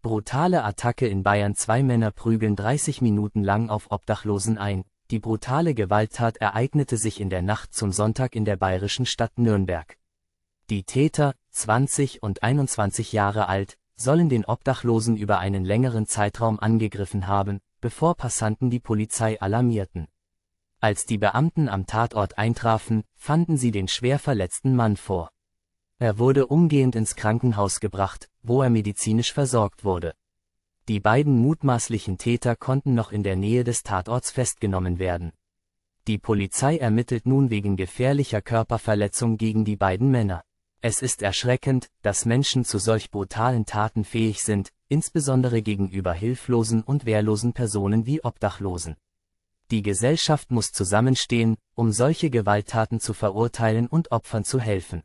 Brutale Attacke in Bayern Zwei Männer prügeln 30 Minuten lang auf Obdachlosen ein. Die brutale Gewalttat ereignete sich in der Nacht zum Sonntag in der bayerischen Stadt Nürnberg. Die Täter, 20 und 21 Jahre alt, sollen den Obdachlosen über einen längeren Zeitraum angegriffen haben, bevor Passanten die Polizei alarmierten. Als die Beamten am Tatort eintrafen, fanden sie den schwer verletzten Mann vor er wurde umgehend ins Krankenhaus gebracht, wo er medizinisch versorgt wurde. Die beiden mutmaßlichen Täter konnten noch in der Nähe des Tatorts festgenommen werden. Die Polizei ermittelt nun wegen gefährlicher Körperverletzung gegen die beiden Männer. Es ist erschreckend, dass Menschen zu solch brutalen Taten fähig sind, insbesondere gegenüber hilflosen und wehrlosen Personen wie Obdachlosen. Die Gesellschaft muss zusammenstehen, um solche Gewalttaten zu verurteilen und Opfern zu helfen.